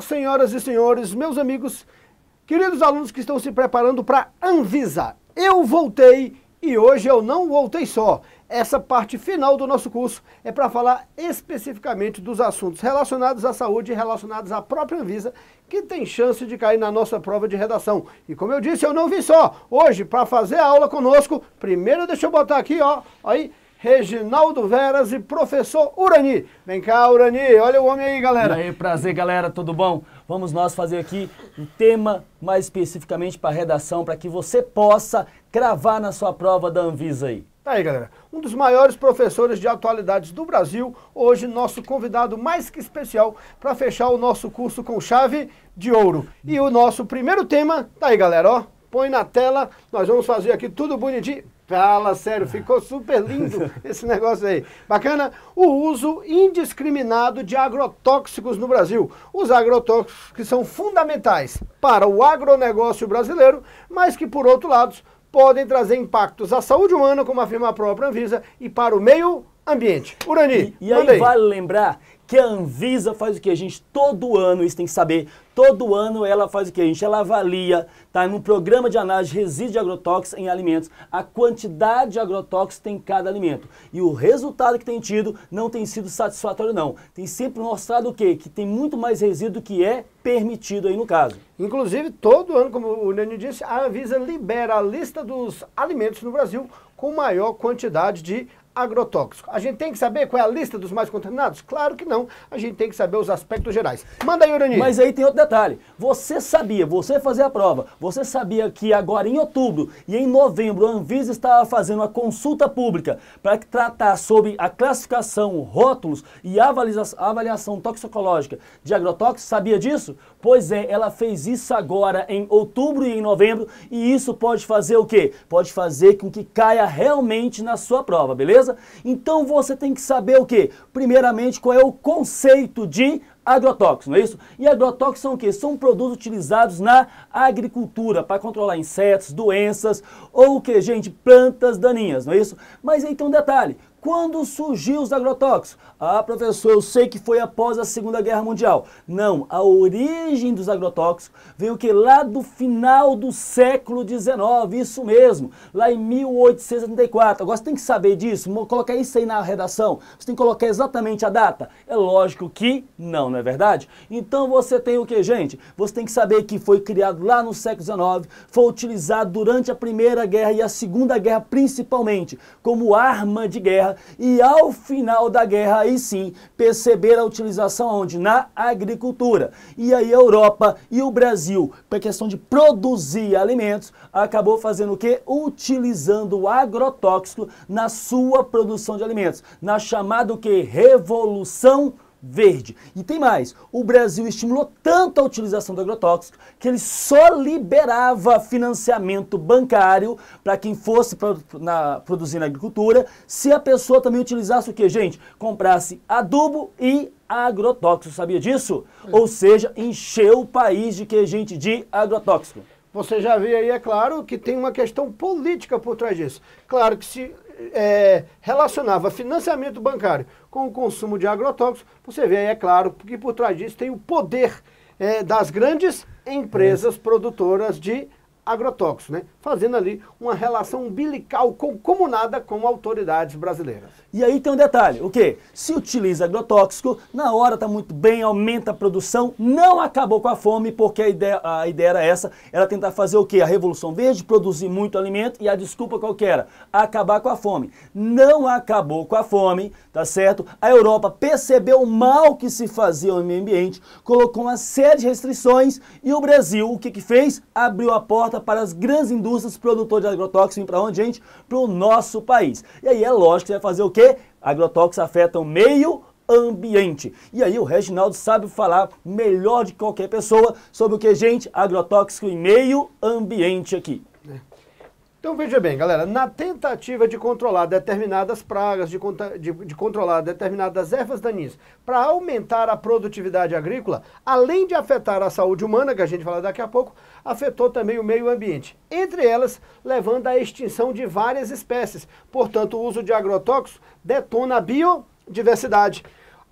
senhoras e senhores, meus amigos, queridos alunos que estão se preparando para Anvisa. Eu voltei e hoje eu não voltei só. Essa parte final do nosso curso é para falar especificamente dos assuntos relacionados à saúde e relacionados à própria Anvisa, que tem chance de cair na nossa prova de redação. E como eu disse, eu não vim só. Hoje, para fazer a aula conosco, primeiro deixa eu botar aqui, ó, aí Reginaldo Veras e professor Urani. Vem cá, Urani, olha o homem aí, galera. E aí, prazer, galera, tudo bom? Vamos nós fazer aqui um tema mais especificamente para redação, para que você possa cravar na sua prova da Anvisa aí. Tá aí, galera. Um dos maiores professores de atualidades do Brasil, hoje nosso convidado mais que especial para fechar o nosso curso com chave de ouro. E o nosso primeiro tema, tá aí, galera, ó. Põe na tela, nós vamos fazer aqui tudo bonitinho. Fala sério, ficou super lindo esse negócio aí. Bacana? O uso indiscriminado de agrotóxicos no Brasil. Os agrotóxicos que são fundamentais para o agronegócio brasileiro, mas que, por outro lado, podem trazer impactos à saúde humana, como afirma a própria Anvisa, e para o meio ambiente. Urani, E, e aí, aí vale lembrar que a Anvisa faz o que a gente todo ano, isso tem que saber, todo ano ela faz o que a gente, ela avalia, tá num programa de análise de resíduos de agrotóxicos em alimentos, a quantidade de agrotóxicos tem em cada alimento. E o resultado que tem tido não tem sido satisfatório não. Tem sempre mostrado o quê? Que tem muito mais resíduo que é permitido aí no caso. Inclusive, todo ano, como o Nani disse, a Anvisa libera a lista dos alimentos no Brasil com maior quantidade de agrotóxico. A gente tem que saber qual é a lista dos mais contaminados? Claro que não. A gente tem que saber os aspectos gerais. Manda aí, Urani. Mas aí tem outro detalhe. Você sabia, você fazia a prova, você sabia que agora em outubro e em novembro a Anvisa estava fazendo uma consulta pública para tratar sobre a classificação, rótulos e avaliação, avaliação toxicológica de agrotóxicos. Sabia disso? Pois é, ela fez isso agora em outubro e em novembro, e isso pode fazer o quê? Pode fazer com que caia realmente na sua prova, beleza? Então você tem que saber o quê? Primeiramente, qual é o conceito de agrotóxico não é isso? E agrotóxicos são o quê? São produtos utilizados na agricultura para controlar insetos, doenças ou o que, gente? Plantas daninhas, não é isso? Mas aí tem um detalhe, quando surgiu os agrotóxicos? Ah, professor, eu sei que foi após a Segunda Guerra Mundial. Não, a origem dos agrotóxicos veio que lá do final do século XIX, isso mesmo, lá em 1874. Agora você tem que saber disso, colocar isso aí na redação, você tem que colocar exatamente a data. É lógico que não, não é verdade? Então você tem o que, gente? Você tem que saber que foi criado lá no século XIX, foi utilizado durante a Primeira Guerra e a Segunda Guerra principalmente, como arma de guerra guerra e ao final da guerra aí sim perceber a utilização onde na agricultura. E aí a Europa e o Brasil, para questão de produzir alimentos, acabou fazendo o que? Utilizando o agrotóxico na sua produção de alimentos, na chamada que revolução verde. E tem mais, o Brasil estimulou tanto a utilização do agrotóxico que ele só liberava financiamento bancário para quem fosse na, produzir na agricultura, se a pessoa também utilizasse o que, gente? Comprasse adubo e agrotóxico, sabia disso? É. Ou seja, encheu o país de que, gente, de agrotóxico. Você já vê aí, é claro, que tem uma questão política por trás disso. Claro que se é, relacionava financiamento bancário com o consumo de agrotóxicos, você vê aí, é claro, que por trás disso tem o poder é, das grandes empresas produtoras de agrotóxico, né? fazendo ali uma relação umbilical comunada com autoridades brasileiras. E aí tem um detalhe, o quê? Se utiliza agrotóxico, na hora está muito bem, aumenta a produção, não acabou com a fome, porque a ideia, a ideia era essa, era tentar fazer o quê? A Revolução Verde, produzir muito alimento e a desculpa qual era? Acabar com a fome. Não acabou com a fome, tá certo? A Europa percebeu o mal que se fazia ao meio ambiente, colocou uma série de restrições e o Brasil, o que que fez? Abriu a porta exporta para as grandes indústrias produtoras de e para onde, gente? Para o nosso país. E aí é lógico que você vai fazer o quê? Agrotóxicos afetam o meio ambiente. E aí o Reginaldo sabe falar melhor de qualquer pessoa sobre o que, gente? Agrotóxico e meio ambiente aqui. É. Então veja bem, galera, na tentativa de controlar determinadas pragas, de, de, de controlar determinadas ervas daninhas, para aumentar a produtividade agrícola, além de afetar a saúde humana, que a gente fala daqui a pouco, afetou também o meio ambiente, entre elas levando à extinção de várias espécies. Portanto, o uso de agrotóxicos detona a biodiversidade.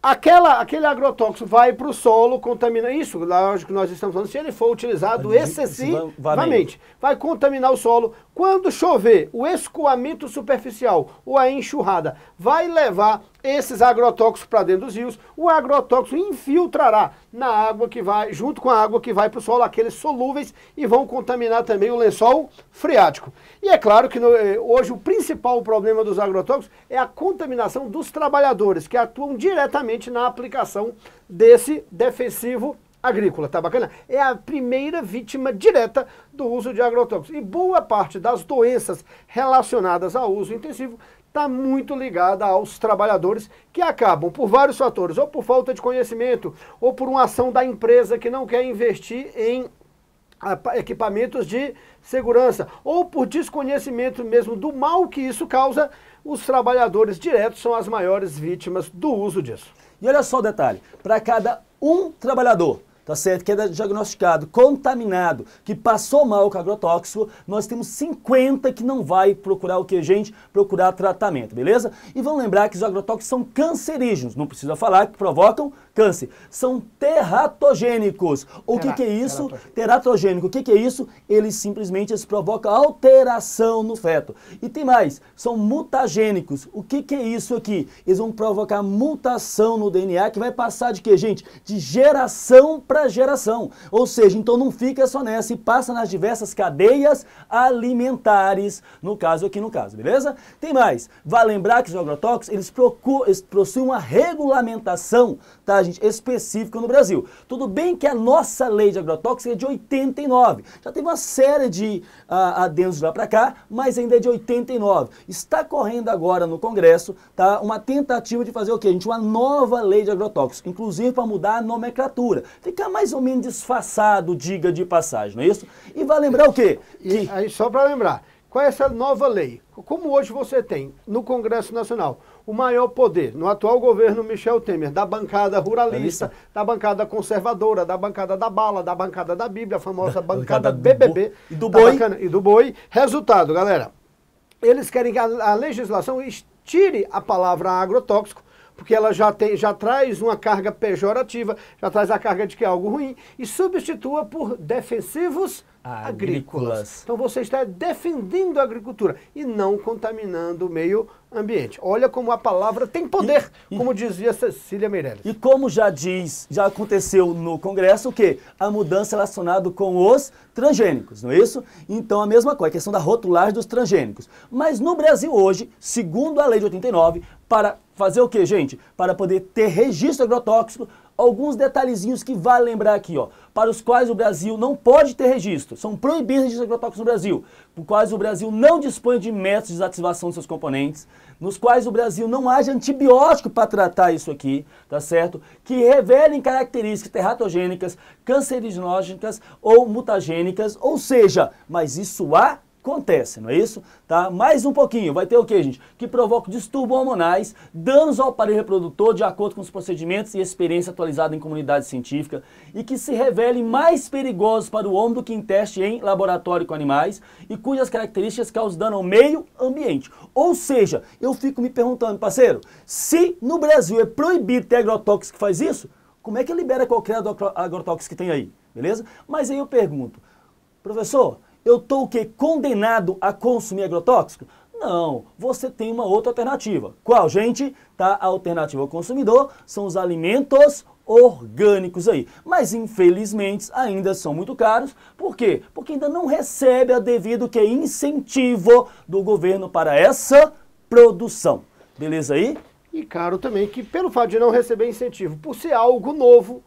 Aquela, aquele agrotóxico vai para o solo, contamina isso, lógico que nós estamos falando, se ele for utilizado excessivamente, vai contaminar o solo. Quando chover, o escoamento superficial ou a enxurrada vai levar esses agrotóxicos para dentro dos rios, o agrotóxico infiltrará na água que vai, junto com a água que vai para o solo, aqueles solúveis e vão contaminar também o lençol freático. E é claro que no, eh, hoje o principal problema dos agrotóxicos é a contaminação dos trabalhadores, que atuam diretamente na aplicação desse defensivo agrícola, tá bacana? É a primeira vítima direta do uso de agrotóxicos. E boa parte das doenças relacionadas ao uso intensivo está muito ligada aos trabalhadores que acabam, por vários fatores, ou por falta de conhecimento, ou por uma ação da empresa que não quer investir em equipamentos de segurança, ou por desconhecimento mesmo do mal que isso causa, os trabalhadores diretos são as maiores vítimas do uso disso. E olha só o detalhe: para cada um trabalhador tá certo? Que é diagnosticado contaminado, que passou mal com agrotóxico, nós temos 50 que não vai procurar o que, gente? Procurar tratamento, beleza? E vão lembrar que os agrotóxicos são cancerígenos, não precisa falar que provocam câncer. são teratogênicos. O que, que, é isso? Teratogênico. O que, que, é isso? Eles simplesmente eles provocam alteração no feto. E tem mais, são mutagênicos. O que, que é isso aqui? Eles vão provocar mutação no DNA que vai passar de que, gente? De geração para geração. Ou seja, então não fica só nessa e passa nas diversas cadeias alimentares, no caso aqui no caso, beleza? Tem mais, vai lembrar que os agrotóxicos, eles, procuram, eles possuem uma regulamentação, tá, gente? gente, específica no Brasil. Tudo bem que a nossa lei de agrotóxico é de 89. Já teve uma série de uh, adendos lá para cá, mas ainda é de 89. Está correndo agora no Congresso tá, uma tentativa de fazer o quê? A gente, uma nova lei de agrotóxicos, inclusive para mudar a nomenclatura. Ficar mais ou menos disfarçado, diga de passagem, não é isso? E vai lembrar o quê? Que... aí, só para lembrar, qual é essa nova lei? Como hoje você tem no Congresso Nacional o maior poder no atual governo Michel Temer, da bancada ruralista, da bancada conservadora, da bancada da bala, da bancada da Bíblia, a famosa bancada, bancada BBB. Do e do tá boi. e do boi. Resultado, galera, eles querem que a, a legislação tire a palavra agrotóxico porque ela já, tem, já traz uma carga pejorativa, já traz a carga de que é algo ruim, e substitua por defensivos agrícolas. Então você está defendendo a agricultura e não contaminando o meio ambiente. Olha como a palavra tem poder, e, e, como dizia Cecília Meirelles. E como já diz, já aconteceu no Congresso o que a mudança é relacionada com os transgênicos, não é isso? Então a mesma coisa, a questão da rotulagem dos transgênicos. Mas no Brasil hoje, segundo a lei de 89, para fazer o que, gente? Para poder ter registro agrotóxico alguns detalhezinhos que vale lembrar aqui, ó, para os quais o Brasil não pode ter registro. São proibidos registros agrotóxicos no Brasil, por quais o Brasil não dispõe de métodos de desativação de seus componentes, nos quais o Brasil não haja antibiótico para tratar isso aqui, tá certo? Que revelem características teratogênicas, cancerígenas ou mutagênicas, ou seja, mas isso há acontece, não é isso? Tá? Mais um pouquinho, vai ter o que, gente? Que provoca distúrbios hormonais, danos ao aparelho reprodutor de acordo com os procedimentos e experiência atualizada em comunidade científica e que se revelem mais perigosos para o homem do que em teste em laboratório com animais e cujas características causam dano ao meio ambiente. Ou seja, eu fico me perguntando, parceiro, se no Brasil é proibido ter agrotóxico que faz isso, como é que libera qualquer agrotóxico que tem aí, beleza? Mas aí eu pergunto, professor, eu estou o quê? Condenado a consumir agrotóxico? Não, você tem uma outra alternativa. Qual, gente? Tá, a alternativa ao consumidor são os alimentos orgânicos aí. Mas infelizmente ainda são muito caros. Por quê? Porque ainda não recebe a devido que é incentivo do governo para essa produção. Beleza aí? E caro também que pelo fato de não receber incentivo, por ser algo novo,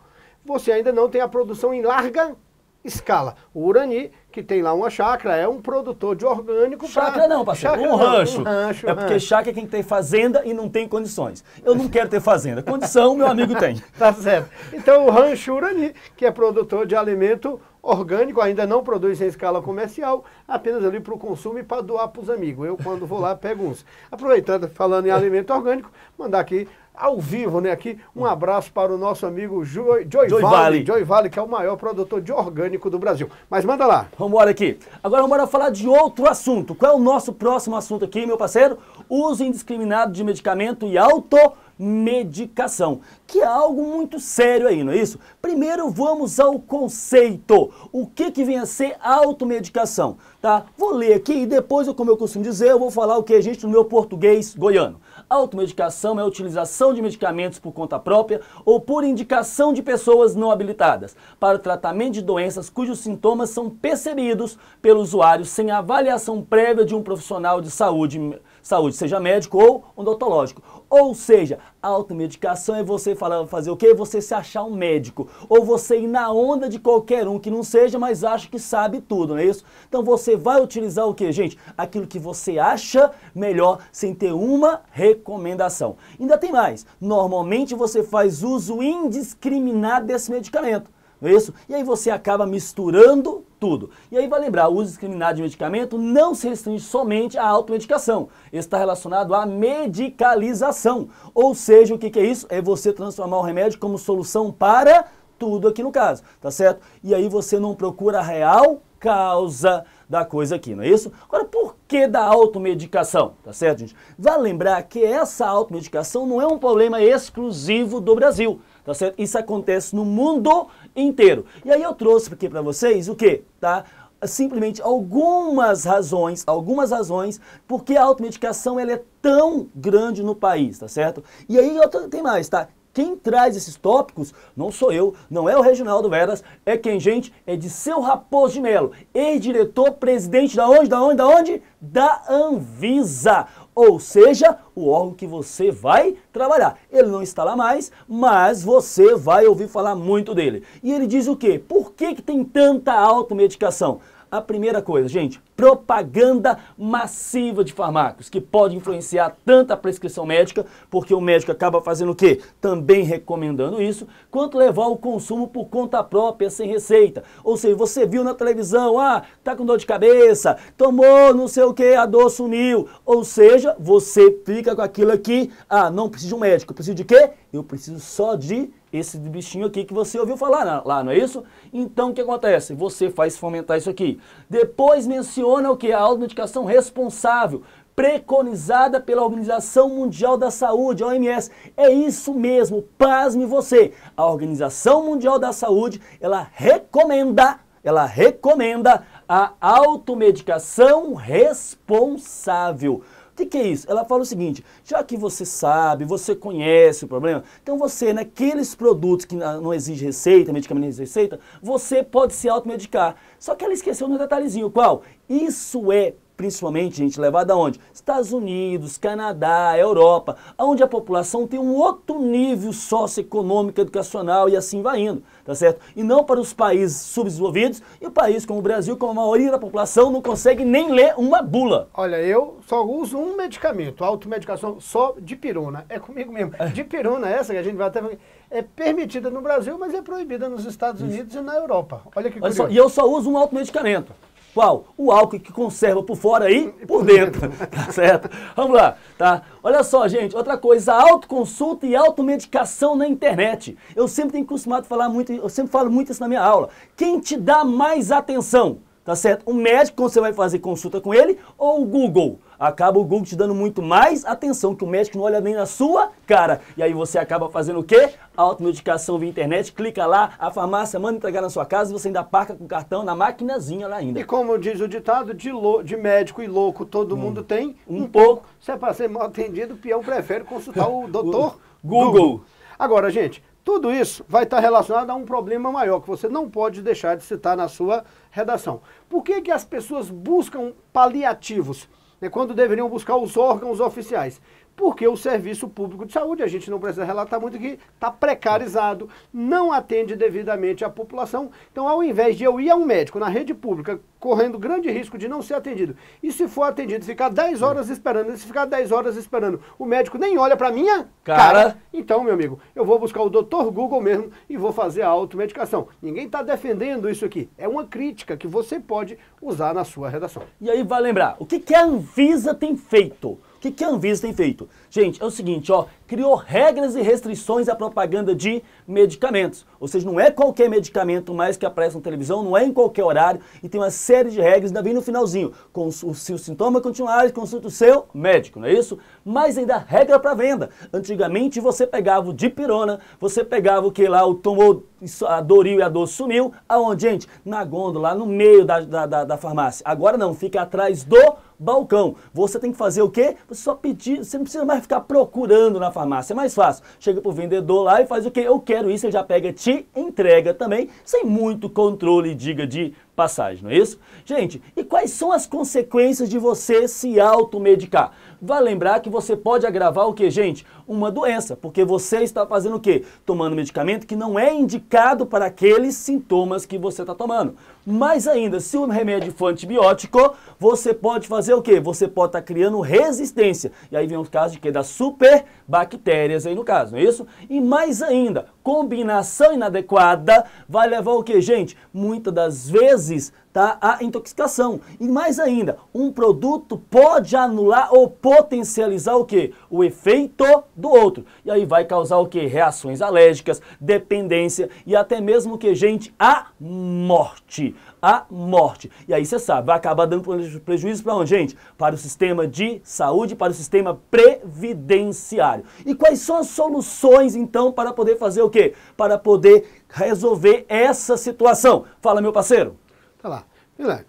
você ainda não tem a produção em larga escala. O Urani, que tem lá uma chácara, é um produtor de orgânico. Chácara não, parceiro. Chácara um, não, rancho. um rancho. É porque é. chácara é quem tem fazenda e não tem condições. Eu não quero ter fazenda. Condição, meu amigo tem. tá certo. Então, o rancho Urani, que é produtor de alimento orgânico, ainda não produz em escala comercial, apenas ali para o consumo e para doar para os amigos. Eu, quando vou lá, pego uns. Aproveitando, falando em alimento orgânico, mandar aqui ao vivo, né, aqui. Um abraço para o nosso amigo jo, Joy, Joy vale, Joy Vale, que é o maior produtor de orgânico do Brasil. Mas manda lá. Vamos embora aqui. Agora vamos falar de outro assunto. Qual é o nosso próximo assunto aqui, meu parceiro? Uso indiscriminado de medicamento e automedicação, que é algo muito sério aí, não é isso? Primeiro vamos ao conceito. O que que vem a ser automedicação, tá? Vou ler aqui e depois, como eu costumo dizer, eu vou falar o que a gente no meu português goiano. Automedicação é a utilização de medicamentos por conta própria ou por indicação de pessoas não habilitadas para o tratamento de doenças cujos sintomas são percebidos pelo usuário sem avaliação prévia de um profissional de saúde saúde, seja médico ou odontológico. Ou seja, automedicação é você falar, fazer o quê? Você se achar um médico. Ou você ir na onda de qualquer um que não seja, mas acha que sabe tudo, não é isso? Então você vai utilizar o que, gente? Aquilo que você acha melhor sem ter uma recomendação. Ainda tem mais. Normalmente você faz uso indiscriminado desse medicamento não é isso? E aí você acaba misturando tudo. E aí vai lembrar, o uso discriminado de medicamento não se restringe somente à automedicação, está relacionado à medicalização. Ou seja, o que, que é isso? É você transformar o remédio como solução para tudo aqui no caso, tá certo? E aí você não procura a real causa da coisa aqui, não é isso? Agora, por que da automedicação? Tá certo, gente? Vale lembrar que essa automedicação não é um problema exclusivo do Brasil, tá certo? Isso acontece no mundo inteiro. E aí eu trouxe aqui para vocês o que, tá? simplesmente algumas razões, algumas razões, porque a automedicação ela é tão grande no país, tá certo? E aí tem mais, tá? Quem traz esses tópicos não sou eu, não é o Reginaldo Veras, é quem, gente, é de seu Raposo de Melo, ex-diretor, presidente da onde, da onde, da onde? Da Anvisa ou seja, o órgão que você vai trabalhar. Ele não está lá mais, mas você vai ouvir falar muito dele. E ele diz o quê? Por que, que tem tanta automedicação? A primeira coisa, gente, propaganda massiva de fármacos que pode influenciar tanto a prescrição médica, porque o médico acaba fazendo o quê? Também recomendando isso, quanto levar o consumo por conta própria, sem receita. Ou seja, você viu na televisão, ah, tá com dor de cabeça, tomou não sei o que, a dor sumiu. Ou seja, você fica com aquilo aqui, ah, não preciso de um médico, eu preciso de quê? Eu preciso só de esse bichinho aqui que você ouviu falar lá, não é isso? Então o que acontece? Você faz fomentar isso aqui. Depois menciona o que? A automedicação responsável, preconizada pela Organização Mundial da Saúde, a OMS. É isso mesmo, pasme você. A Organização Mundial da Saúde, ela recomenda, ela recomenda a automedicação responsável que, que é isso? Ela fala o seguinte: já que você sabe, você conhece o problema, então você, naqueles produtos que não exige receita, medicamento não exige receita, você pode se automedicar. Só que ela esqueceu um detalhezinho, qual? Isso é principalmente, gente, levada aonde? Estados Unidos, Canadá, Europa, onde a população tem um outro nível socioeconômico, educacional e assim vai indo tá certo? E não para os países subdesenvolvidos e o país como o Brasil, como a maioria da população não consegue nem ler uma bula. Olha, eu só uso um medicamento, automedicação só de piruna É comigo mesmo. É. De piruna é essa que a gente vai até é permitida no Brasil, mas é proibida nos Estados Unidos Isso. e na Europa. Olha que Olha Só, e eu só uso um automedicamento. Qual? O álcool que conserva por fora e por dentro, tá certo? Vamos lá, tá? Olha só, gente, outra coisa, autoconsulta e automedicação na internet. Eu sempre tenho costumado falar muito, eu sempre falo muito isso na minha aula. Quem te dá mais atenção? tá certo? O médico, quando você vai fazer consulta com ele, ou o Google. Acaba o Google te dando muito mais atenção, que o médico não olha nem na sua cara. E aí você acaba fazendo o quê? Automedicação via internet, clica lá, a farmácia manda entregar na sua casa, e você ainda parca com o cartão na maquinazinha lá ainda. E como diz o ditado, de, lo, de médico e louco todo hum. mundo tem um, um pouco. Se é para ser mal atendido, o peão prefere consultar o doutor Google. Google. Agora, gente, tudo isso vai estar relacionado a um problema maior que você não pode deixar de citar na sua redação. Por que, que as pessoas buscam paliativos né, quando deveriam buscar os órgãos oficiais? porque o serviço público de saúde, a gente não precisa relatar muito que está precarizado, não atende devidamente a população. Então, ao invés de eu ir a um médico na rede pública, correndo grande risco de não ser atendido, e se for atendido, ficar 10 horas esperando, e se ficar 10 horas esperando, o médico nem olha para minha cara. cara. Então, meu amigo, eu vou buscar o doutor Google mesmo e vou fazer a automedicação. Ninguém está defendendo isso aqui. É uma crítica que você pode usar na sua redação. E aí, vai lembrar, o que, que a Anvisa tem feito? O que, que a Anvisa tem feito? Gente, é o seguinte, ó, criou regras e restrições à propaganda de medicamentos. Ou seja, não é qualquer medicamento mais que aparece na televisão, não é em qualquer horário e tem uma série de regras, ainda vem no finalzinho. se o sintoma continuar, consulta o seu médico, não é isso? Mas ainda regra para venda. Antigamente você pegava o dipirona, você pegava o que lá, o tomou a Doril e a dor sumiu. Aonde, gente? Na gôndola, lá no meio da, da, da, da farmácia. Agora não, fica atrás do balcão. Você tem que fazer o quê? Você só pedir, você não precisa mais ficar procurando na farmácia. É mais fácil. Chega pro vendedor lá e faz o que eu quero isso, ele já pega, te entrega também, sem muito controle, diga de passagem, não é isso? Gente, e quais são as consequências de você se automedicar? Vai lembrar que você pode agravar o que, gente? Uma doença, porque você está fazendo o quê? Tomando medicamento que não é indicado para aqueles sintomas que você está tomando. Mais ainda, se o remédio for antibiótico, você pode fazer o quê? Você pode estar tá criando resistência. E aí vem o caso de quê? Das superbactérias aí no caso, não é isso? E mais ainda, combinação inadequada vai levar o quê, gente? Muitas das vezes tá? a intoxicação. E mais ainda, um produto pode anular ou potencializar o que? O efeito do outro. E aí vai causar o que? Reações alérgicas, dependência e até mesmo que, gente, a morte. A morte. E aí você sabe, vai acabar dando prejuízo para onde, gente? Para o sistema de saúde, para o sistema previdenciário. E quais são as soluções, então, para poder fazer o quê? Para poder resolver essa situação. Fala, meu parceiro. Tá lá. Milagre.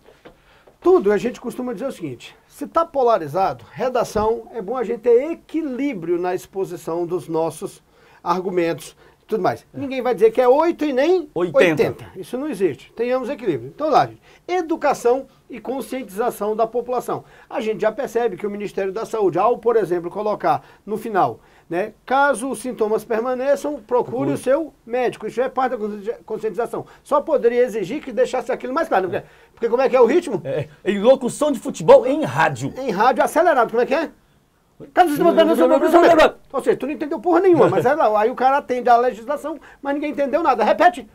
Tudo a gente costuma dizer o seguinte: se está polarizado, redação, é bom a gente ter equilíbrio na exposição dos nossos argumentos tudo mais. Ninguém vai dizer que é 8 e nem 80. 80. Isso não existe. Tenhamos equilíbrio. Então, lá, gente, educação e conscientização da população. A gente já percebe que o Ministério da Saúde, ao, por exemplo, colocar no final, né, caso os sintomas permaneçam, procure uhum. o seu médico. Isso é parte da conscientização. Só poderia exigir que deixasse aquilo mais claro. Porque, né? é. porque como é que é o ritmo? É, é, em locução de futebol em rádio. Em rádio acelerado, como é que é? Tá desmontando Ou seja, tu não entendeu porra nenhuma, mas é lá, aí o cara atende a legislação, mas ninguém entendeu nada. Repete.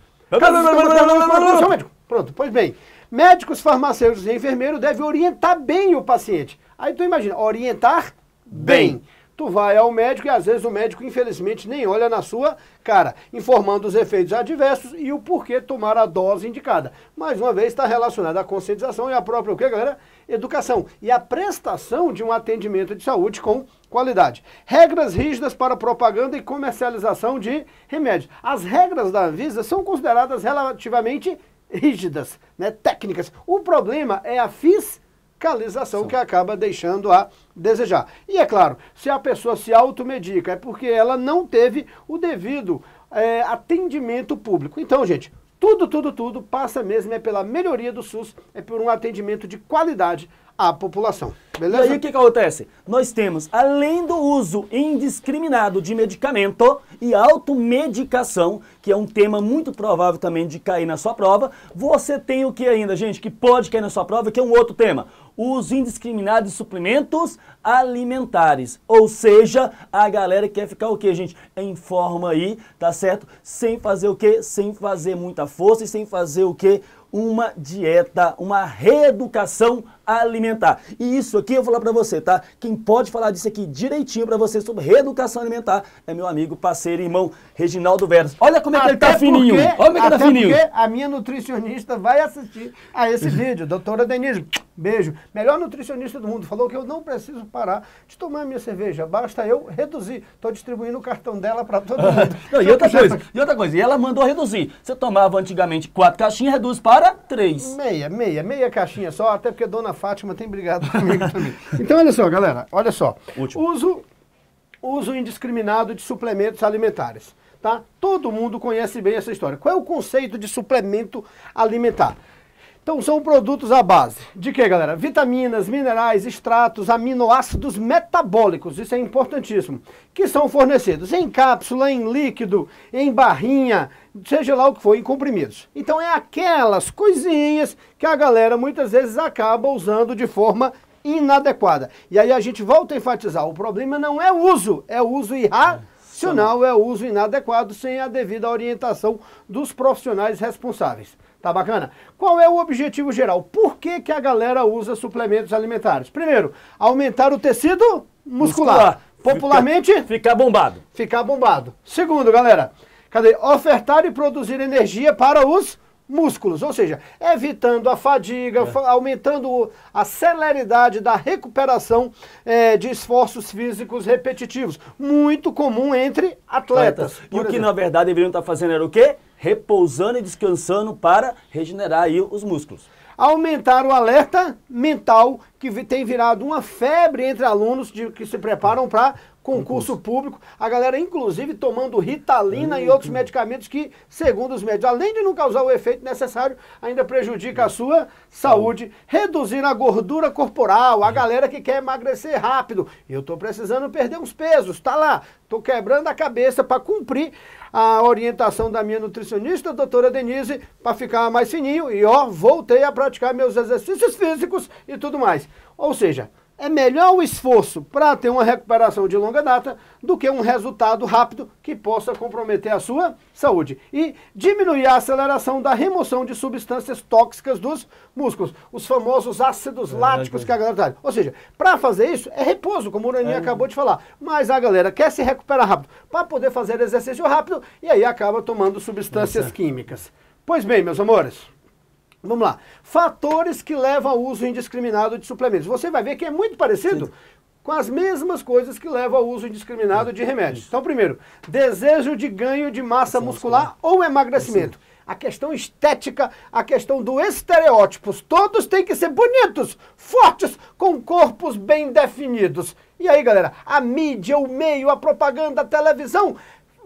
Pronto, pois bem. Médicos, farmacêuticos e enfermeiros devem orientar bem o paciente. Aí tu imagina, orientar bem. bem tu vai ao médico e às vezes o médico, infelizmente, nem olha na sua cara, informando os efeitos adversos e o porquê tomar a dose indicada. Mais uma vez, está relacionado à conscientização e à própria o quê, galera? Educação e a prestação de um atendimento de saúde com qualidade. Regras rígidas para propaganda e comercialização de remédios. As regras da Anvisa são consideradas relativamente rígidas, né, técnicas. O problema é a fiscalização radicalização Sim. que acaba deixando a desejar. E é claro, se a pessoa se automedica, é porque ela não teve o devido é, atendimento público. Então, gente, tudo, tudo, tudo passa mesmo é pela melhoria do SUS, é por um atendimento de qualidade à população. Beleza? E aí o que, que acontece? Nós temos, além do uso indiscriminado de medicamento e automedicação, que é um tema muito provável também de cair na sua prova, você tem o que ainda, gente, que pode cair na sua prova, que é um outro tema uso indiscriminado de suplementos alimentares. Ou seja, a galera quer ficar o que, gente? Em forma aí, tá certo? Sem fazer o que? Sem fazer muita força e sem fazer o que? Uma dieta, uma reeducação alimentar alimentar. E isso aqui eu vou falar para você, tá? Quem pode falar disso aqui direitinho para você sobre reeducação alimentar é meu amigo, parceiro e irmão Reginaldo Veras. Olha como é que até ele tá porque, fininho. Olha como é que ele tá fininho. Porque a minha nutricionista vai assistir a esse uhum. vídeo, doutora Denise. Beijo. Melhor nutricionista do mundo. Falou que eu não preciso parar de tomar minha cerveja. Basta eu reduzir. Estou distribuindo o cartão dela para todo uhum. mundo. não, e, outra coisa, e outra coisa, e ela mandou reduzir. Você tomava antigamente quatro caixinhas, reduz para três. Meia, meia, meia caixinha só, até porque dona Fátima tem brigado comigo também. Então, olha só, galera, olha só. Último. Uso, uso indiscriminado de suplementos alimentares. Tá? Todo mundo conhece bem essa história. Qual é o conceito de suplemento alimentar? Então são produtos à base de que, galera? Vitaminas, minerais, extratos, aminoácidos metabólicos, isso é importantíssimo, que são fornecidos em cápsula, em líquido, em barrinha, seja lá o que for, em comprimidos. Então é aquelas coisinhas que a galera muitas vezes acaba usando de forma inadequada. E aí a gente volta a enfatizar, o problema não é o uso, é o uso irracional é o uso inadequado sem a devida orientação dos profissionais responsáveis. Tá bacana? Qual é o objetivo geral? Por que, que a galera usa suplementos alimentares? Primeiro, aumentar o tecido muscular. muscular. Popularmente? Ficar, bombado. Ficar bombado. Segundo, galera, cadê? Ofertar e produzir energia para os músculos, ou seja, evitando a fadiga, é. aumentando a celeridade da recuperação é, de esforços físicos repetitivos, muito comum entre atletas. atletas. E o que na verdade deveriam estar tá fazendo era o quê? repousando e descansando para regenerar aí os músculos. Aumentar o alerta mental, que tem virado uma febre entre alunos de, que se preparam para concurso um público. A galera, inclusive, tomando ritalina e outros uhum. medicamentos que, segundo os médicos, além de não causar o efeito necessário, ainda prejudica a sua saúde. Reduzir a gordura corporal, a galera que quer emagrecer rápido. Eu estou precisando perder uns pesos, tá lá. Estou quebrando a cabeça para cumprir a orientação da minha nutricionista, doutora Denise, para ficar mais fininho e ó, voltei a praticar meus exercícios físicos e tudo mais. Ou seja, é melhor o esforço para ter uma recuperação de longa data do que um resultado rápido que possa comprometer a sua saúde e diminuir a aceleração da remoção de substâncias tóxicas dos músculos, os famosos ácidos é, láticos é, que a galera traz. Ou seja, para fazer isso é repouso, como o Uraninha é. acabou de falar, mas a galera quer se recuperar rápido para poder fazer exercício rápido e aí acaba tomando substâncias é. químicas. Pois bem, meus amores, Vamos lá. Fatores que levam ao uso indiscriminado de suplementos. Você vai ver que é muito parecido Sim. com as mesmas coisas que levam ao uso indiscriminado de é. remédios. Então, primeiro, desejo de ganho de massa muscular, muscular ou emagrecimento. A questão estética, a questão dos estereótipos. Todos têm que ser bonitos, fortes, com corpos bem definidos. E aí, galera, a mídia, o meio, a propaganda, a televisão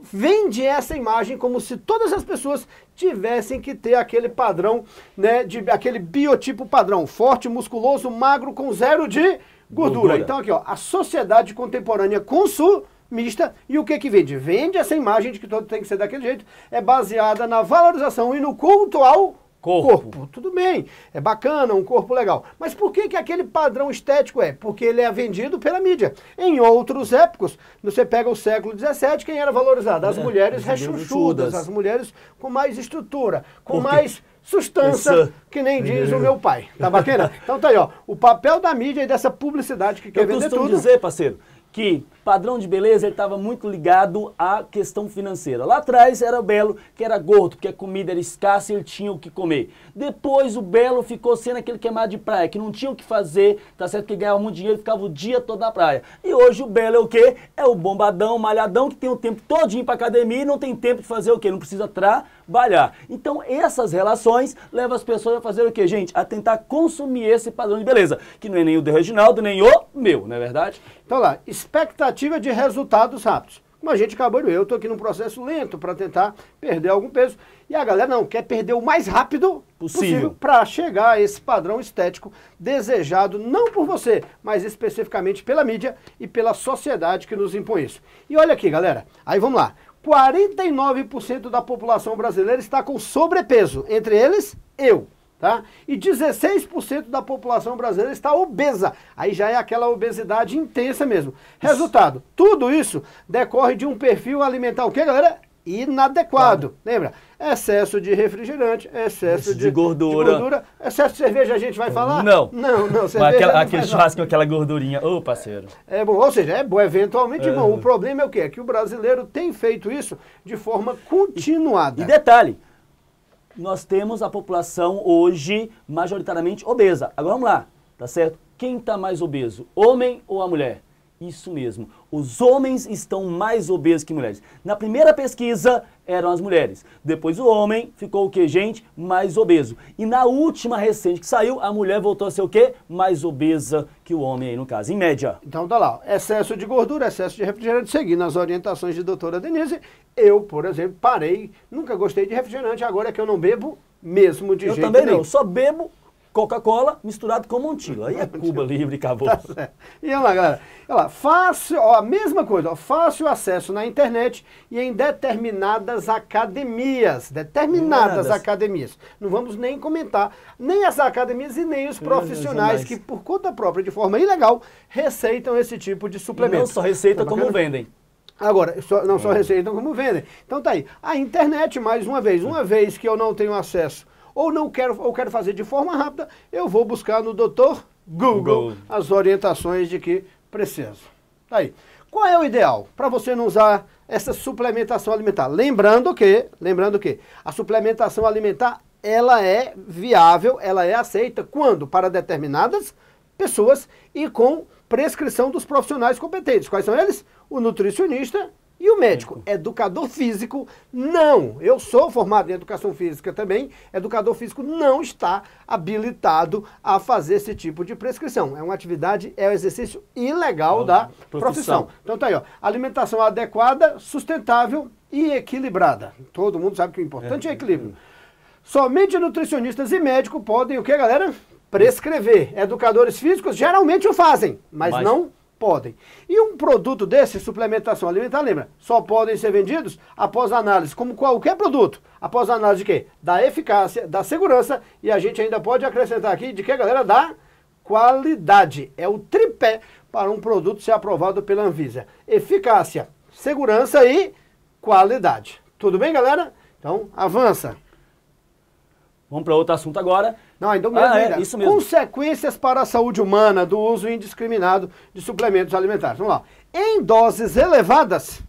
vende essa imagem como se todas as pessoas tivessem que ter aquele padrão, né, de aquele biotipo padrão, forte, musculoso, magro com zero de gordura. gordura. Então aqui, ó, a sociedade contemporânea consumista e o que que vende? Vende essa imagem de que todo tem que ser daquele jeito, é baseada na valorização e no culto ao Corpo. corpo. Tudo bem, é bacana, um corpo legal. Mas por que, que aquele padrão estético é? Porque ele é vendido pela mídia. Em outros épocos, você pega o século XVII, quem era valorizado? As é, mulheres rechuchudas, as mulheres com mais estrutura, com mais sustância, que nem diz o meu pai. Tá bacana? Então tá aí, ó, o papel da mídia e dessa publicidade que quer Eu vender tudo. Eu costumo dizer, parceiro, que padrão de beleza ele estava muito ligado à questão financeira. Lá atrás era o belo que era gordo, porque a comida era escassa e ele tinha o que comer. Depois o belo ficou sendo aquele queimado é de praia, que não tinha o que fazer, tá certo? Que ganhava muito dinheiro e ficava o dia todo na praia. E hoje o belo é o quê? É o bombadão, malhadão, que tem o tempo todinho para academia e não tem tempo de fazer o quê? Não precisa trabalhar. Então essas relações levam as pessoas a fazer o quê, gente? A tentar consumir esse padrão de beleza, que não é nem o do Reginaldo, nem o meu, não é verdade? Então lá, expectativa de resultados rápidos. Como a gente acabou de eu estou aqui num processo lento para tentar perder algum peso. E a galera não, quer perder o mais rápido possível para chegar a esse padrão estético desejado não por você, mas especificamente pela mídia e pela sociedade que nos impõe isso. E olha aqui, galera, aí vamos lá. 49% da população brasileira está com sobrepeso, entre eles eu. Tá? E 16% da população brasileira está obesa. Aí já é aquela obesidade intensa mesmo. Resultado, tudo isso decorre de um perfil alimentar o quê, galera? Inadequado. Claro. Lembra? Excesso de refrigerante, excesso de, de, gordura. de, gordura. Excesso de cerveja a gente vai falar? Não. Não, não. Cerveja Mas aquela, não aquele churrasco com aquela gordurinha, ô oh, parceiro. É, é, bom, ou seja, é bom, eventualmente é. bom. O problema é o quê? É que o brasileiro tem feito isso de forma continuada. E, e detalhe, nós temos a população hoje majoritariamente obesa. Agora vamos lá, tá certo? Quem está mais obeso, homem ou a mulher? Isso mesmo. Os homens estão mais obesos que mulheres. Na primeira pesquisa eram as mulheres. Depois o homem ficou o que, gente? Mais obeso. E na última recente que saiu, a mulher voltou a ser o quê? Mais obesa que o homem aí no caso, em média. Então tá lá, excesso de gordura, excesso de refrigerante, seguindo as orientações de doutora Denise, eu, por exemplo, parei, nunca gostei de refrigerante, agora é que eu não bebo mesmo de eu jeito Eu também não, só bebo Coca-Cola misturado com Montila. Aí é Cuba livre, acabou. Tá e olha lá, galera. Olha lá, fácil, ó, a mesma coisa, ó, fácil acesso na internet e em determinadas academias. Determinadas Nada. academias. Não vamos nem comentar, nem as academias e nem os profissionais que, por conta própria, de forma ilegal, receitam esse tipo de suplemento. Não só receita, tá como vendem. Agora, só, não só receitam como vendem. Então tá aí. A internet, mais uma vez, uma vez que eu não tenho acesso ou não quero, ou quero fazer de forma rápida, eu vou buscar no doutor Google, Google. as orientações de que preciso. Tá aí. Qual é o ideal? Para você não usar essa suplementação alimentar. Lembrando que, lembrando que a suplementação alimentar ela é viável, ela é aceita quando para determinadas pessoas e com prescrição dos profissionais competentes. Quais são eles? O nutricionista e o médico, educador físico, não. Eu sou formado em educação física também. Educador físico não está habilitado a fazer esse tipo de prescrição. É uma atividade, é o um exercício ilegal da profissão. profissão. Então tá aí, ó. Alimentação adequada, sustentável e equilibrada. Todo mundo sabe que o importante é, é equilíbrio. Somente nutricionistas e médico podem, o que, galera? Prescrever. Educadores físicos geralmente o fazem, mas, mas... não podem. E um produto desse, suplementação alimentar, lembra, só podem ser vendidos após análise, como qualquer produto. Após análise de quê? Da eficácia, da segurança e a gente ainda pode acrescentar aqui de que, galera, da qualidade. É o tripé para um produto ser aprovado pela Anvisa. Eficácia, segurança e qualidade. Tudo bem, galera? Então, avança. Vamos para outro assunto agora. Não, endométrio. Ah, é, isso mesmo. Consequências para a saúde humana do uso indiscriminado de suplementos alimentares. Vamos lá. Em doses elevadas,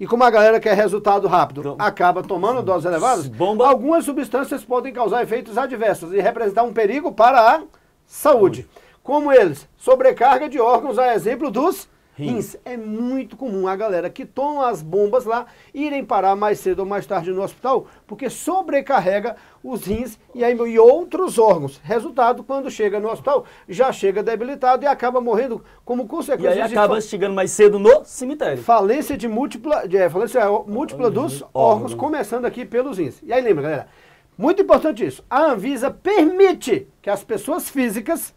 e como a galera quer resultado rápido, então, acaba tomando doses elevadas, Bomba. algumas substâncias podem causar efeitos adversos e representar um perigo para a saúde. Como eles, sobrecarga de órgãos, a exemplo dos Rins. É muito comum a galera que toma as bombas lá irem parar mais cedo ou mais tarde no hospital, porque sobrecarrega os rins e, aí, e outros órgãos. Resultado, quando chega no hospital, já chega debilitado e acaba morrendo como consequência. E aí acaba de... chegando mais cedo no cemitério. Falência de múltipla, de, é, falência é, múltipla dos órgãos, órgãos, começando aqui pelos rins. E aí lembra, galera, muito importante isso. A Anvisa permite que as pessoas físicas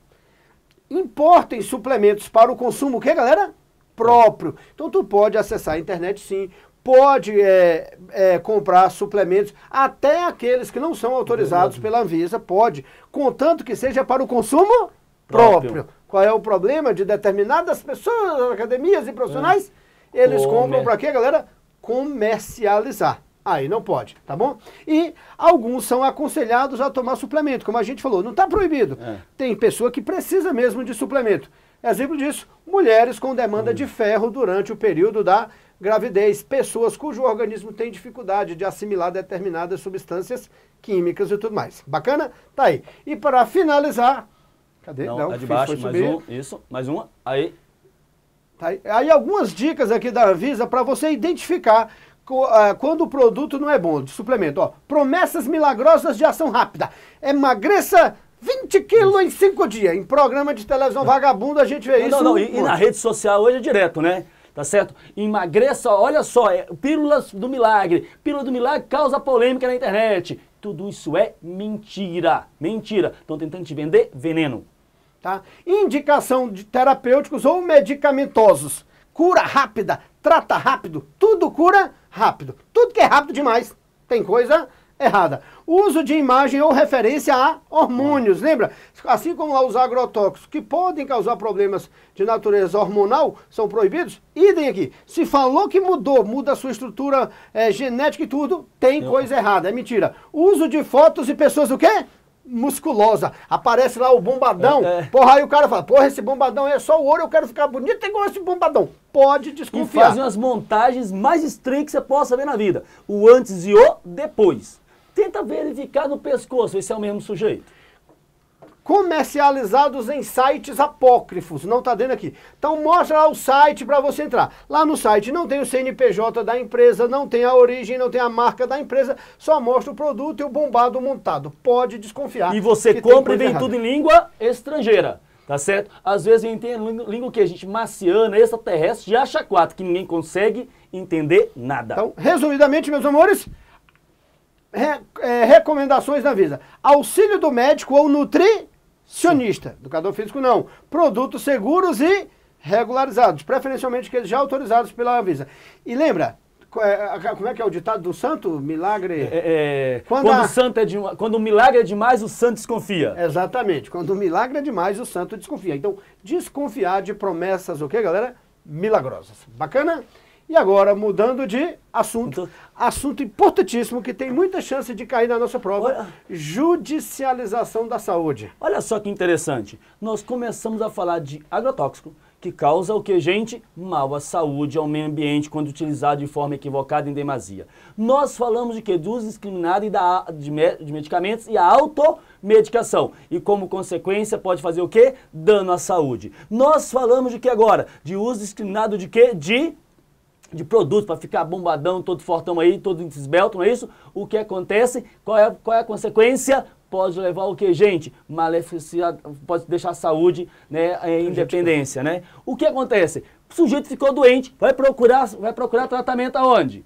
importem suplementos para o consumo, o que, galera? próprio. Então tu pode acessar a internet sim, pode é, é, comprar suplementos, até aqueles que não são autorizados pela Anvisa, pode, contanto que seja para o consumo próprio. próprio. Qual é o problema de determinadas pessoas, academias e profissionais? É. Eles compram para quê, galera? Comercializar. Aí não pode, tá bom? E alguns são aconselhados a tomar suplemento, como a gente falou, não está proibido. É. Tem pessoa que precisa mesmo de suplemento. É exemplo disso, mulheres com demanda de ferro durante o período da gravidez, pessoas cujo organismo tem dificuldade de assimilar determinadas substâncias químicas e tudo mais. Bacana? Tá aí. E para finalizar, cadê? Não, Não é de baixo, mais um, isso, mais uma, aí. Tá aí. aí algumas dicas aqui da Anvisa para você identificar ah, quando o produto não é bom, de suplemento. Ó, promessas milagrosas de ação rápida. Emagreça 20 quilos em 5 dias. Em programa de televisão vagabundo a gente vê não, isso. Não, não, e, e, na rede social hoje é direto, né? Tá certo? Emagreça, olha só, é, pílulas do milagre. Pílula do milagre causa polêmica na internet. Tudo isso é mentira. Mentira. Estão tentando te vender veneno. Tá? Indicação de terapêuticos ou medicamentosos. Cura rápida, trata rápido, tudo cura rápido. Tudo que é rápido demais. Tem coisa errada. Uso de imagem ou referência a hormônios, lembra? Assim como os agrotóxicos que podem causar problemas de natureza hormonal são proibidos, idem aqui. Se falou que mudou, muda a sua estrutura é, genética e tudo, tem Eu... coisa errada, é mentira. Uso de fotos e pessoas o quê? musculosa. Aparece lá o bombadão. É, é. Porra, aí o cara fala, porra, esse bombadão é só o ouro, eu quero ficar bonito igual esse bombadão. Pode desconfiar. E fazem as montagens mais estranhas que você possa ver na vida. O antes e o depois. Tenta verificar no pescoço, esse é o mesmo sujeito. Comercializados em sites apócrifos, não está dentro aqui. Então mostra lá o site para você entrar. Lá no site não tem o CNPJ da empresa, não tem a origem, não tem a marca da empresa, só mostra o produto e o bombado montado. Pode desconfiar. E você compra e vem errada. tudo em língua estrangeira. Tá certo? Às vezes em língua que a gente marciana, extraterrestre, de acha quatro, que ninguém consegue entender nada. Então, resumidamente, meus amores, re, é, recomendações da Visa. Auxílio do médico ou nutricionista. Sim. Educador físico não. Produtos seguros e regularizados, preferencialmente aqueles já autorizados pela Visa. E lembra, é, como é que é o ditado do santo? Milagre. É, é, quando, quando, a... o santo é de, quando o milagre é demais, o santo desconfia. Exatamente. Quando o milagre é demais, o santo desconfia. Então, desconfiar de promessas, o okay, galera? Milagrosas. Bacana? E agora, mudando de assunto, então, assunto importantíssimo que tem muita chance de cair na nossa prova: olha, judicialização da saúde. Olha só que interessante. Nós começamos a falar de agrotóxico, que causa o que, gente? Mal à saúde, ao meio ambiente, quando utilizado de forma equivocada em demasia. Nós falamos de que? Do uso discriminado e da, de, me, de medicamentos e a automedicação. E como consequência pode fazer o que? Dano à saúde. Nós falamos de que agora? De uso discriminado de quê? De de produtos para ficar bombadão, todo fortão aí, todo esbelto, não é isso? O que acontece? Qual é, qual é a consequência? Pode levar o que, gente? Maleficidade, pode deixar a saúde né, em independência, né? O que acontece? O sujeito ficou doente, vai procurar, vai procurar tratamento aonde?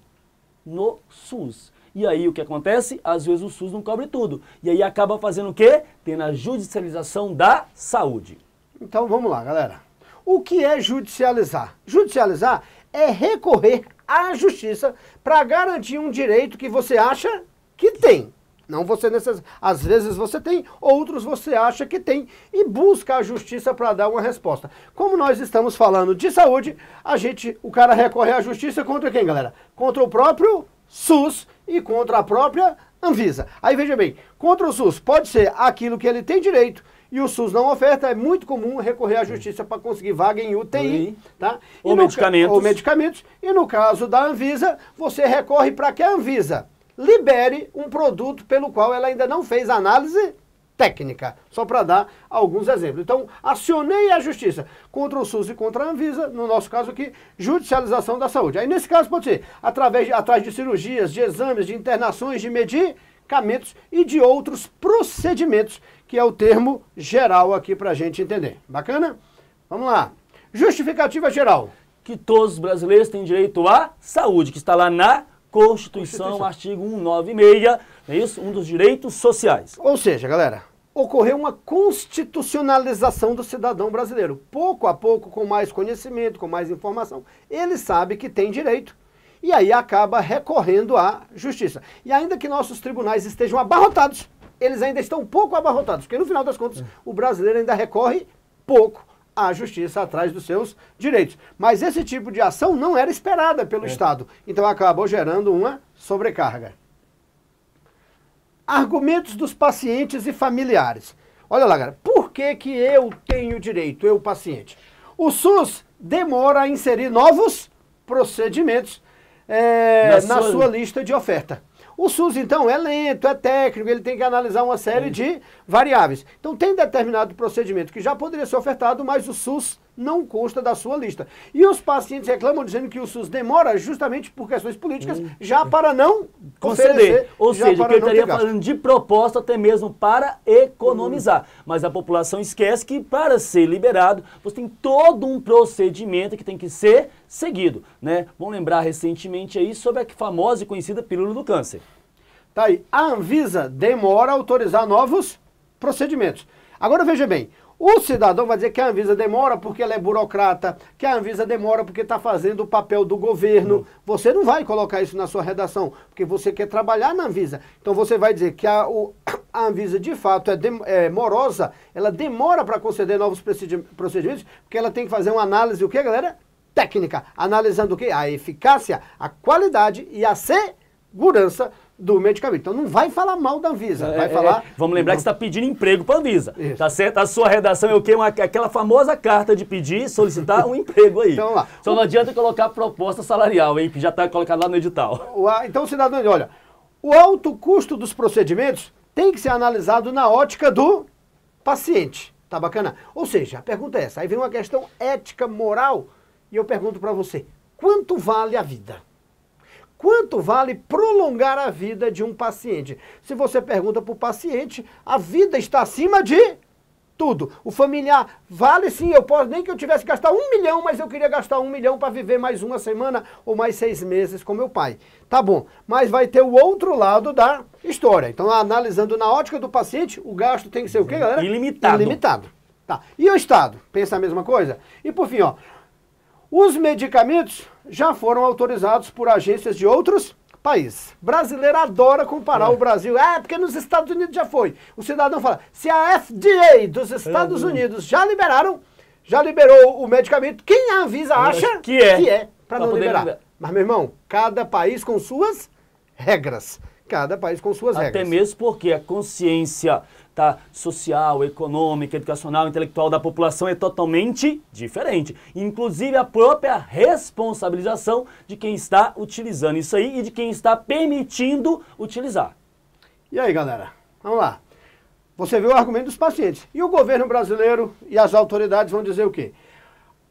No SUS. E aí o que acontece? Às vezes o SUS não cobre tudo. E aí acaba fazendo o quê? Tendo a judicialização da saúde. Então vamos lá, galera. O que é judicializar? Judicializar é recorrer à justiça para garantir um direito que você acha que tem. Não você necess... Às vezes você tem, outros você acha que tem e busca a justiça para dar uma resposta. Como nós estamos falando de saúde, a gente, o cara recorre à justiça contra quem, galera? Contra o próprio SUS e contra a própria Anvisa. Aí veja bem, contra o SUS pode ser aquilo que ele tem direito e o SUS não oferta, é muito comum recorrer à justiça para conseguir vaga em UTI, tá? ou medicamentos. Ou medicamentos. E no caso da Anvisa, você recorre para que a Anvisa libere um produto pelo qual ela ainda não fez análise técnica, só para dar alguns exemplos. Então, acionei a justiça contra o SUS e contra a Anvisa, no nosso caso aqui, judicialização da saúde. Aí, nesse caso, pode ser através de, atrás de cirurgias, de exames, de internações, de medicamentos e de outros procedimentos que é o termo geral aqui para a gente entender. Bacana? Vamos lá. Justificativa geral. Que todos os brasileiros têm direito à saúde, que está lá na Constituição, Constituição. artigo 196, é isso? Um dos direitos sociais. Ou seja, galera, ocorreu uma constitucionalização do cidadão brasileiro. Pouco a pouco, com mais conhecimento, com mais informação, ele sabe que tem direito. E aí acaba recorrendo à justiça. E ainda que nossos tribunais estejam abarrotados, eles ainda estão um pouco abarrotados, porque no final das contas o brasileiro ainda recorre pouco à justiça atrás dos seus direitos. Mas esse tipo de ação não era esperada pelo é. Estado, então acabou gerando uma sobrecarga. Argumentos dos pacientes e familiares. Olha lá, cara, por que, que eu tenho direito, eu paciente? O SUS demora a inserir novos procedimentos é, na, na sua... sua lista de oferta. O SUS, então, é lento, é técnico, ele tem que analisar uma série de variáveis. Então, tem determinado procedimento que já poderia ser ofertado, mas o SUS não consta da sua lista. E os pacientes reclamam dizendo que o SUS demora justamente por questões políticas, hum. já para não conceder. Ou seja, que eu estaria falando de proposta até mesmo para economizar. Hum. Mas a população esquece que para ser liberado, você tem todo um procedimento que tem que ser seguido. Né? Vamos lembrar recentemente aí sobre a famosa e conhecida pílula do câncer. Tá aí. A Anvisa demora a autorizar novos procedimentos. Agora veja bem, o cidadão vai dizer que a Anvisa demora porque ela é burocrata, que a Anvisa demora porque está fazendo o papel do governo. Hum. Você não vai colocar isso na sua redação, porque você quer trabalhar na Anvisa. Então você vai dizer que a, o, a Anvisa de fato é, de, é morosa, ela demora para conceder novos procedimentos, porque ela tem que fazer uma análise, o que, galera? Técnica. Analisando o que? A eficácia, a qualidade e a segurança do medicamento. Então não vai falar mal da Anvisa, é, vai é, falar... É, vamos lembrar que você está pedindo emprego para a Anvisa, Isso. tá certo? A sua redação é o quê? Uma, aquela famosa carta de pedir, solicitar um emprego aí. Então, lá. Só o... não adianta colocar proposta salarial, hein, que já está colocado lá no edital. Então, cidadão, olha, o alto custo dos procedimentos tem que ser analisado na ótica do paciente, tá bacana? Ou seja, a pergunta é essa, aí vem uma questão ética, moral, e eu pergunto para você, quanto vale a vida? Quanto vale prolongar a vida de um paciente? Se você pergunta para o paciente, a vida está acima de tudo. O familiar vale sim, eu posso, nem que eu tivesse que gastar um milhão, mas eu queria gastar um milhão para viver mais uma semana ou mais seis meses com meu pai. Tá bom, mas vai ter o outro lado da história. Então, analisando na ótica do paciente, o gasto tem que ser o quê, galera? Ilimitado. Ilimitado. Tá. E o Estado? Pensa a mesma coisa? E por fim, ó. Os medicamentos já foram autorizados por agências de outros países. Brasileiro adora comparar é. o Brasil. É, porque nos Estados Unidos já foi. O cidadão fala: se a FDA dos Estados é. Unidos já liberaram, já liberou o medicamento, quem avisa acha que é, que é para não liberar. liberar. Mas, meu irmão, cada país com suas regras. Cada país com suas Até regras. Até mesmo porque a consciência Tá? social, econômica, educacional, intelectual da população é totalmente diferente. Inclusive a própria responsabilização de quem está utilizando isso aí e de quem está permitindo utilizar. E aí, galera? Vamos lá. Você vê o argumento dos pacientes. E o governo brasileiro e as autoridades vão dizer o quê?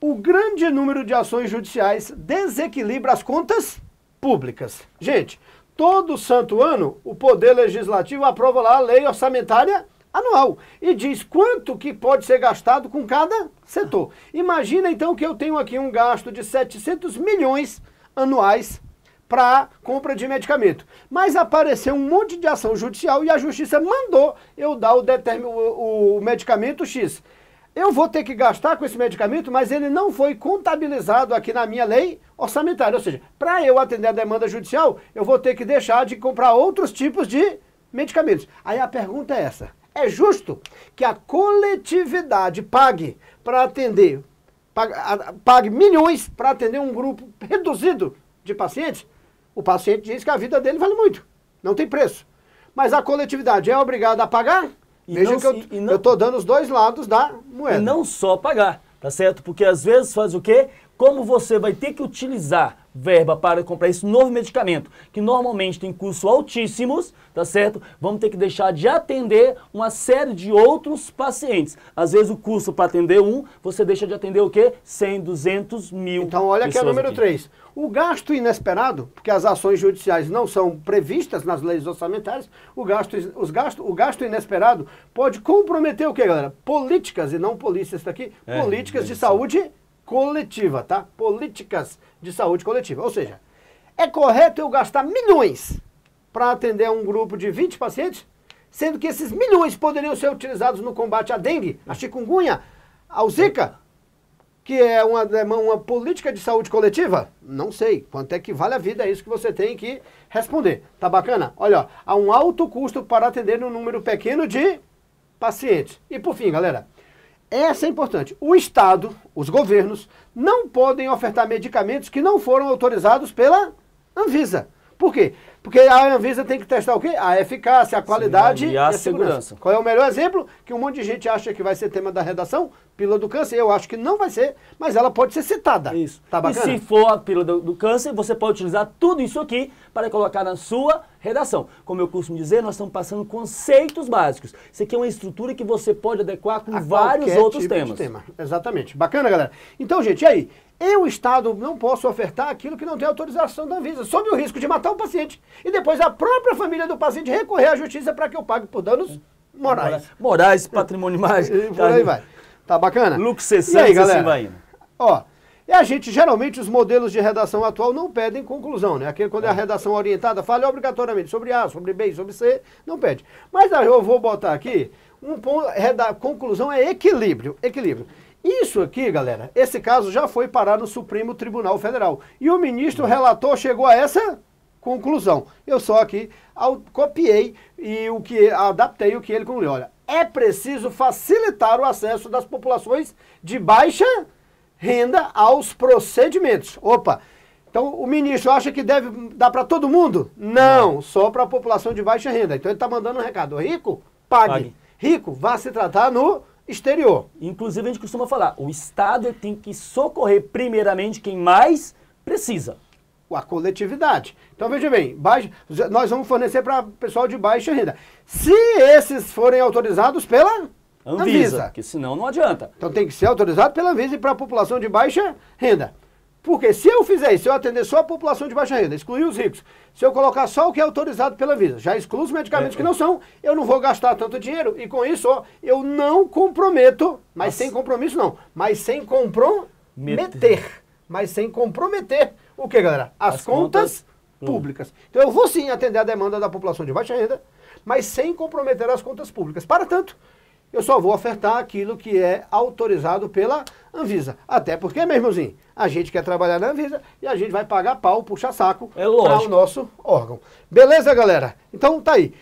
O grande número de ações judiciais desequilibra as contas públicas. Gente, todo santo ano o Poder Legislativo aprova lá a lei orçamentária anual e diz quanto que pode ser gastado com cada setor. Imagina então que eu tenho aqui um gasto de 700 milhões anuais para compra de medicamento. Mas apareceu um monte de ação judicial e a justiça mandou eu dar o, determin... o, o medicamento X. Eu vou ter que gastar com esse medicamento, mas ele não foi contabilizado aqui na minha lei orçamentária. Ou seja, para eu atender a demanda judicial, eu vou ter que deixar de comprar outros tipos de medicamentos. Aí a pergunta é essa: é justo que a coletividade pague para atender, pague, pague milhões para atender um grupo reduzido de pacientes? O paciente diz que a vida dele vale muito, não tem preço. Mas a coletividade é obrigada a pagar? E Veja não, que eu estou dando os dois lados da moeda. E não só pagar, tá certo? Porque às vezes faz o quê? Como você vai ter que utilizar verba para comprar esse novo medicamento, que normalmente tem custos altíssimos, tá certo? Vamos ter que deixar de atender uma série de outros pacientes. Às vezes o custo para atender um, você deixa de atender o quê? 100, 200 mil Então olha aqui é número 3. O gasto inesperado, porque as ações judiciais não são previstas nas leis orçamentárias, o gasto, os gasto, o gasto inesperado pode comprometer o quê, galera? Políticas, e não polícias, daqui. Tá aqui, é, políticas é de saúde coletiva, tá? Políticas de saúde coletiva. Ou seja, é correto eu gastar milhões para atender um grupo de 20 pacientes, sendo que esses milhões poderiam ser utilizados no combate à dengue, à chikungunya, ao zika, que é, é uma, uma política de saúde coletiva? Não sei. Quanto é que vale a vida? É isso que você tem que responder. Tá bacana? Olha, ó, há um alto custo para atender um número pequeno de pacientes. E por fim, galera, essa é importante. O Estado, os governos, não podem ofertar medicamentos que não foram autorizados pela Anvisa. Por quê? Porque a Anvisa tem que testar o quê? A eficácia, a qualidade Sim, e, a e a, segurança. segurança. Qual é o melhor exemplo? Que um monte de gente acha que vai ser tema da redação, pílula do câncer. Eu acho que não vai ser, mas ela pode ser citada. Isso. Tá bacana? E se for a pílula do, do câncer, você pode utilizar tudo isso aqui para colocar na sua redação. Como eu costumo dizer, nós estamos passando conceitos básicos. Isso aqui é uma estrutura que você pode adequar com a vários outros tipo temas. Tema. Exatamente. Bacana, galera. Então, gente, e aí? E o Estado não posso ofertar aquilo que não tem autorização da Anvisa, sob o risco de matar o paciente. E depois a própria família do paciente recorrer à justiça para que eu pague por danos morais. Morais, patrimônio mais. por aí vai. Tá bacana? Lucro 60, e aí, assim galera? vai indo. Ó, e a gente, geralmente, os modelos de redação atual não pedem conclusão, né? Aquele quando é a é. redação orientada, fala obrigatoriamente sobre A, sobre B, sobre C, não pede. Mas eu vou botar aqui, um ponto, conclusão é equilíbrio, equilíbrio. Isso aqui, galera, esse caso já foi parar no Supremo Tribunal Federal. E o ministro relator chegou a essa conclusão. Eu só aqui ao, copiei e o que adaptei o que ele concluiu. Olha, é preciso facilitar o acesso das populações de baixa renda aos procedimentos. Opa, então, o ministro acha que deve dar para todo mundo? Não, só para a população de baixa renda. Então, ele está mandando um recado. Rico, pague. pague. Rico, vá se tratar no exterior. Inclusive, a gente costuma falar, o Estado tem que socorrer primeiramente quem mais precisa. A coletividade. Então, veja bem, baixo, nós vamos fornecer para pessoal de baixa renda. Se esses forem autorizados pela Anvisa, Anvisa. que senão não adianta. Então tem que ser autorizado pela Anvisa e para a população de baixa renda. Porque se eu fizer isso, se eu atender só a população de baixa renda, excluir os ricos, se eu colocar só o que é autorizado pela Visa, já excluo os medicamentos é, que é. não são, eu não vou gastar tanto dinheiro. E com isso, ó, eu não comprometo, mas Nossa. sem compromisso não, mas sem comprometer. Mas sem comprometer o que, galera? As, As contas, contas, públicas. Hum. Então eu vou sim atender a demanda da população de baixa renda, mas sem comprometer as contas públicas. Para tanto, eu só vou ofertar aquilo que é autorizado pela Anvisa. Até porque, meu irmãozinho, a gente quer trabalhar na Anvisa e a gente vai pagar pau, puxa saco é para o nosso órgão. Beleza, galera? Então tá aí.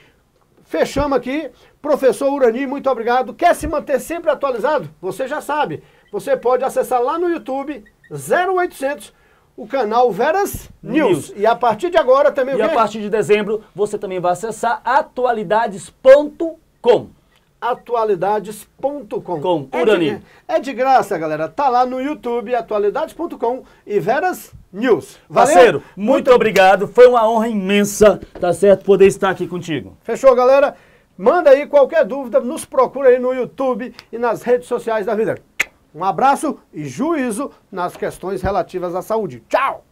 Fechamos aqui. Professor Urani, muito obrigado. Quer se manter sempre atualizado? Você já sabe. Você pode acessar lá no YouTube 0800 o canal Veras News. News. E a partir de agora também E a partir de dezembro você também vai acessar atualidades.com atualidades.com. Com Urani. É de, é de graça, galera. Tá lá no YouTube, atualidades.com e Veras News. Valeu? Parceiro, muito, muito obrigado. Foi uma honra imensa, tá certo, poder estar aqui contigo. Fechou, galera? Manda aí qualquer dúvida, nos procura aí no YouTube e nas redes sociais da vida. Um abraço e juízo nas questões relativas à saúde. Tchau!